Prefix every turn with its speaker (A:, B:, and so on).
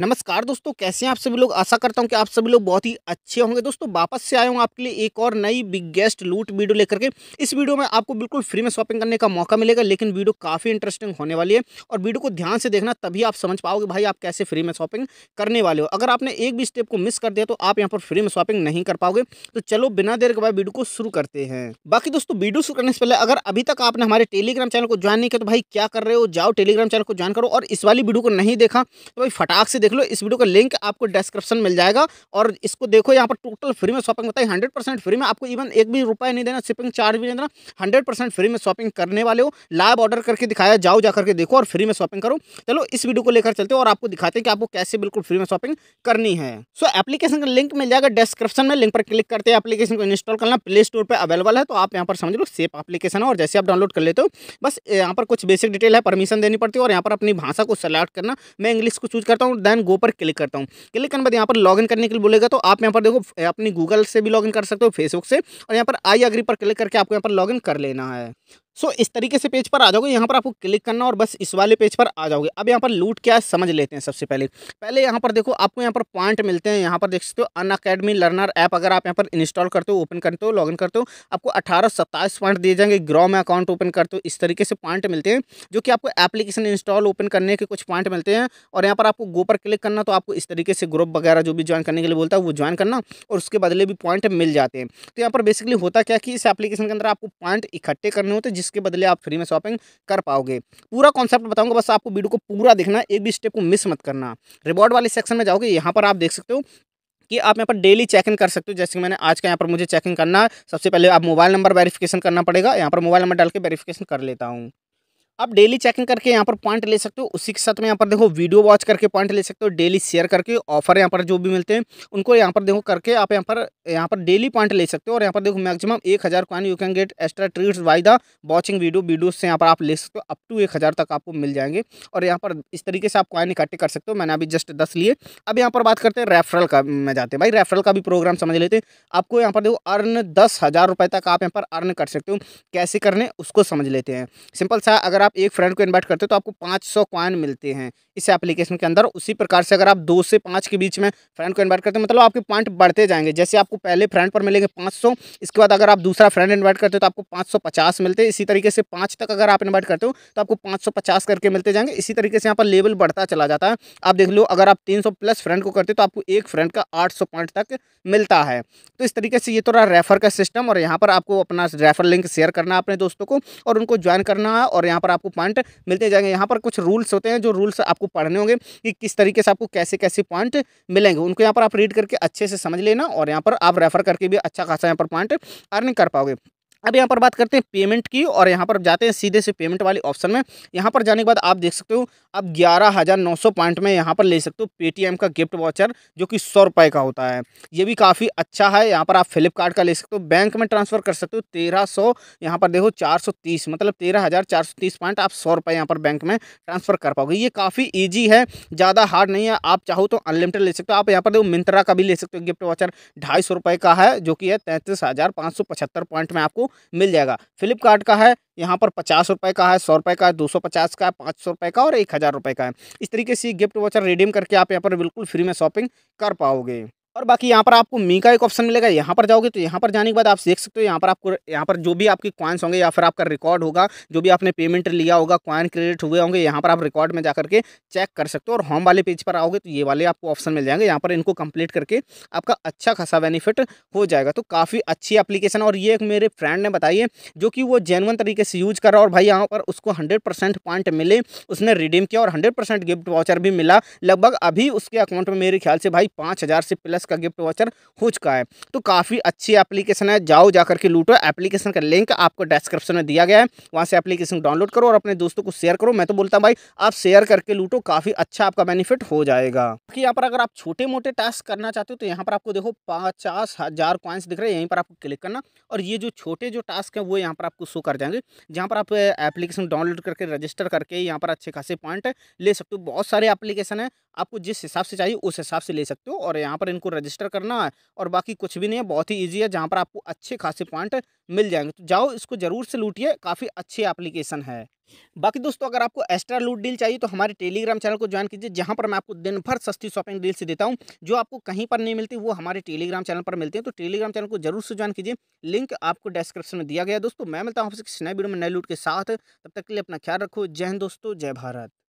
A: नमस्कार दोस्तों कैसे हैं आप सभी लोग आशा करता हूं कि आप सभी लोग बहुत ही अच्छे होंगे दोस्तों वापस से आया हूं आपके लिए एक और नई बिगेस्ट लूट वीडियो लेकर के इस वीडियो में आपको बिल्कुल फ्री में शॉपिंग करने का मौका मिलेगा लेकिन वीडियो काफ़ी इंटरेस्टिंग होने वाली है और वीडियो को ध्यान से देखना तभी आप समझ पाओगे भाई आप कैसे फ्री में शॉपिंग करने वाले हो अगर आपने एक भी स्टेप को मिस कर दिया तो आप यहाँ पर फ्री में शॉपिंग नहीं कर पाओगे तो चलो बिना देर के बाद वीडियो को शुरू करते हैं बाकी दोस्तों वीडियो शुरू करने से पहले अगर अभी तक आपने हमारे टेलीग्राम चैनल को ज्वाइन नहीं किया तो भाई क्या कर रहे हो जाओ टेलीग्राम चैनल को ज्वाइन करो और इस वाली वीडियो को नहीं देखा तो भाई फटाक से देख लो इस वीडियो का लिंक आपको डिस्क्रिप्शन मिल जाएगा और इसको देखो यहाँ पर टोटल फ्री में शॉपिंग बताई हंड्रेड परसेंट फ्री में आपको इवन एक भी रुपये नहीं देना शिपिंग चार्ज भी नहीं देना हंड्रेड परसेंट फ्री में शॉपिंग करने वाले हो लाइव ऑर्डर करके दिखाया जाओ जा करके देखो और फ्री में शॉपिंग करो चलो इस वीडियो को लेकर चलते हो और आपको दिखाते हैं कि आपको कैसे बिल्कुल फ्री में शॉपिंग करनी है सो एप्लीकेशन का लिंक मिल जाएगा डिस्क्रिप्शन में लिंक पर क्लिक करते हैं एप्लीकेशन को इंस्टॉल करना प्ले स्टोर पर अवेलेबल है तो आप यहाँ पर समझ लो सेफ एप्लीकेशन है और जैसे आप डाउनलोड कर लेते हो बस यहाँ पर कुछ बेसिक डिटेल है परमिशन देनी पड़ती है और यहाँ पर अपनी भाषा को सेलेक्ट करना मैं इंग्लिश को चूज करता हूँ देन गो पर क्लिक करता हूँ क्लिक करने बाद यहाँ पर लॉग करने के लिए बोलेगा तो आप यहाँ पर देखो अपनी गूगल से भी लॉग कर सकते हो फेसबुक से और यहाँ पर आई अग्री पर क्लिक करके आपको यहाँ पर लॉग कर लेना है सो इस तरीके से पेज पर आ जाओगे यहाँ पर आपको क्लिक करना और बस इस वाले पेज पर आ जाओगे अब यहाँ पर लूट क्या है समझ लेते हैं सबसे पहले पहले यहाँ पर देखो आपको यहाँ पर पॉइंट मिलते हैं यहाँ पर देख सकते हो अन अकेडमी लर्नर ऐप अगर आप यहाँ पर इंस्टॉल करते हो ओपन करते हो लॉगिन करते हो आपको अठारह सत्ताईस पॉइंट दिए जाएंगे ग्रो में अकाउंट ओपन करते हो इस तरीके से पॉइंट मिलते हैं जो कि आपको एप्लीकेशन इंस्टॉल ओपन करने के कुछ पॉइंट मिलते हैं और यहाँ पर आपको गो पर क्लिक करना तो आपको इस तरीके से ग्रुप वगैरह जो भी ज्वाइन करने के लिए बोलता है वो ज्वाइन करना और उसके बदले भी पॉइंट मिल जाते हैं तो यहाँ पर बेसिकली होता क्या कि इस एप्लीकेशन के अंदर आपको पॉइंट इकट्ठे करने नहीं होते जिसके बदले आप फ्री में शॉपिंग कर पाओगे पूरा कॉन्सेप्ट बताऊंगा बस आपको वीडियो को पूरा देखना एक भी स्टेप को मिस मत करना रिवॉर्ड वाले सेक्शन में जाओगे यहाँ पर आप देख सकते हो कि आप यहाँ पर डेली चेक इन कर सकते हो जैसे कि मैंने आज का यहाँ पर मुझे चेक इन करना सबसे पहले आप मोबाइल नंबर वेरिफिकेशन करना पड़ेगा यहाँ पर मोबाइल नंबर डाल के वेरिफिकेशन कर लेता हूँ आप डेली चेकिंग करके यहाँ पर पॉइंट ले सकते हो उसी के साथ में यहाँ पर देखो वीडियो वॉच करके पॉइंट ले सकते हो डेली शेयर करके ऑफर यहाँ पर जो भी मिलते हैं उनको यहाँ पर देखो करके आप यहाँ पर यहाँ पर डेली पॉइंट ले सकते हो और यहाँ पर देखो मैक्सिमम एक हज़ार coin you can get extra treats by the watching video videos से यहाँ पर आप ले सकते हो अप टू एक हज़ार तक आपको मिल जाएंगे और यहाँ पर इस तरीके से आप कॉइन इकट्ठे कर सकते हो मैंने अभी जस्ट दस लिए अब यहाँ पर बात करते हैं रेफरल का में जाते हैं भाई रेफरल का भी प्रोग्राम समझ लेते हैं आपको यहाँ पर देखो अर्न दस हज़ार रुपये तक आप यहाँ पर अर्न कर सकते हो कैसे करने उसको समझ लेते हैं सिंपल सा अगर आप एक फ्रेंड को इन्वाइट करते हो तो आपको पाँच सौ क्वाइन मिलते हैं इस एप्लीकेशन के अंदर उसी प्रकार से अगर आप दो से पाँच के बीच में फ्रेंड को इन्वाइट करते हो मतलब आपके पॉइंट बढ़ते जाएंगे जैसे आपको पहले फ्रेंड पर मिलेंगे पाँच सौ इसके बाद अगर आप दूसरा फ्रेंड इन्वाइट करते हो तो आपको पाँच सौ पचास मिलते हैं इसी तरीके से पाँच तक अगर आप इन्वाइट करते हो तो आपको पाँच सौ पचास करके मिलते जाएंगे इसी तरीके से यहाँ पर लेवल बढ़ता चला जाता है आप देख लो अगर आप तीन सौ प्लस फ्रेंड को करते हो तो आपको एक फ्रेंड का आठ सौ पॉइंट तक मिलता है तो इस तरीके से ये तो रहा रेफर का सिस्टम और यहाँ पर आपको अपना रेफर लिंक शेयर करना है अपने दोस्तों को और उनको ज्वाइन करना है और यहाँ पर आपको पॉइंट मिलते जाएंगे यहाँ पर कुछ रूल्स होते हैं जो रूल्स आपको पढ़ने होंगे कि किस तरीके से आपको कैसे कैसे पॉइंट मिलेंगे उनको यहाँ पर आप रीड करके अच्छे से समझ लेना और यहाँ पर आप रेफर करके भी अच्छा खासा यहाँ पर पॉइंट अर्निंग कर पाओगे अब यहाँ पर बात करते हैं पेमेंट की और यहाँ पर जाते हैं सीधे से पेमेंट वाले ऑप्शन में यहाँ पर जाने के बाद आप देख सकते हो आप ग्यारह हज़ार नौ सौ पॉइंट में यहाँ पर ले सकते हो पेटीएम का गिफ्ट वाचर जो कि सौ रुपये का होता है ये भी काफ़ी अच्छा है यहाँ पर आप फ्लिपकार्ट का ले सकते हो बैंक में ट्रांसफ़र कर सकते हो तेरह सौ यहाँ पर देखो चार सौ तीस मतलब तेरह हज़ार चार सौ तीस पॉइंट आप सौ रुपये यहाँ पर बैंक में ट्रांसफ़र कर पाओगे ये काफ़ी ईजी है ज़्यादा हार्ड नहीं है आप चाहो तो अनलिमिटेड ले सकते हो आप यहाँ पर देखो मिंत्रा का भी ले सकते हो गिफ्ट वाचर ढाई सौ रुपये का है जो कि है तैंतीस हज़ार पाँच सौ पचहत्तर पॉइंट में आपको मिल जाएगा फ्लिपकार्ट का है यहाँ पर पचास रुपए का है सौ रुपए का है दो सौ पचास का है पाँच सौ रुपए का और एक हज़ार रुपये का है इस तरीके से गिफ्ट वाचर रिडीम करके आप यहाँ पर बिल्कुल फ्री में शॉपिंग कर पाओगे और बाकी यहाँ पर आपको मी का एक ऑप्शन मिलेगा यहाँ पर जाओगे तो यहाँ पर जाने के बाद आप देख सकते हो यहाँ पर आपको यहाँ पर जो भी आपके कॉइन्स होंगे या फिर आपका रिकॉर्ड होगा जो भी आपने पेमेंट लिया होगा कॉइन क्रेडिट हुए होंगे यहाँ पर आप रिकॉर्ड में जा करके चेक कर सकते हो और होम वाले पेज पर आओगे तो ये वाले आपको ऑप्शन मिल जाएंगे यहाँ पर इनको कंप्लीट करके आपका अच्छा खासा बेनिफिट हो जाएगा तो काफ़ी अच्छी एप्लीकेशन और ये एक मेरे फ्रेंड ने बताई है जो कि वो जेनवन तरीके से यूज कर रहा और भाई यहाँ पर उसको हंड्रेड पॉइंट मिले उसने रिडीम किया और हंड्रेड गिफ्ट वाउचर भी मिला लगभग अभी उसके अकाउंट में मेरे ख्याल से भाई पाँच से प्लस बॉक्स का गिफ्ट वाचर हो चुका है तो काफ़ी अच्छी एप्लीकेशन है जाओ जा करके लूटो एप्लीकेशन का लिंक आपको डिस्क्रिप्शन में दिया गया है वहाँ से एप्लीकेशन डाउनलोड करो और अपने दोस्तों को शेयर करो मैं तो बोलता हूँ भाई आप शेयर करके लूटो काफ़ी अच्छा आपका बेनिफिट हो जाएगा बाकी यहाँ पर अगर आप छोटे मोटे टास्क करना चाहते हो तो यहाँ पर आपको देखो पचास हज़ार दिख रहे हैं यहीं पर आपको क्लिक करना और ये जो छोटे जो टास्क हैं वो यहाँ पर आपको शो कर जाएंगे जहाँ पर आप एप्लीकेशन डाउनलोड करके रजिस्टर करके यहाँ पर अच्छे खासे पॉइंट ले सकते हो बहुत सारे एप्लीकेशन है आपको जिस हिसाब से चाहिए उस हिसाब से ले सकते हो और यहाँ पर इनको रजिस्टर करना है और बाकी कुछ भी नहीं है बहुत ही ईजी है जहाँ पर आपको अच्छे खासे पॉइंट मिल जाएंगे तो जाओ इसको ज़रूर से लूटिए काफ़ी अच्छी एप्लीकेशन है बाकी दोस्तों अगर आपको एक्स्ट्रा लूट डील चाहिए तो हमारे टेलीग्राम चैनल को ज्वाइन कीजिए जहां पर मैं आपको दिन भर सस्ती शॉपिंग डील्स देता हूं जो आपको कहीं पर नहीं मिलती वो हमारे टेलीग्राम चैनल पर मिलते हैं तो टेलीग्राम चैनल को जरूर से ज्वाइन कीजिए लिंक आपको डिस्क्रिप्शन में दिया गया दोस्तों मैं मिलता हूँ आपसे किसी नए वीडियो में नए लूट के साथ तब तक के लिए अपना ख्याल रखो जय हिंद दोस्तों जय भारत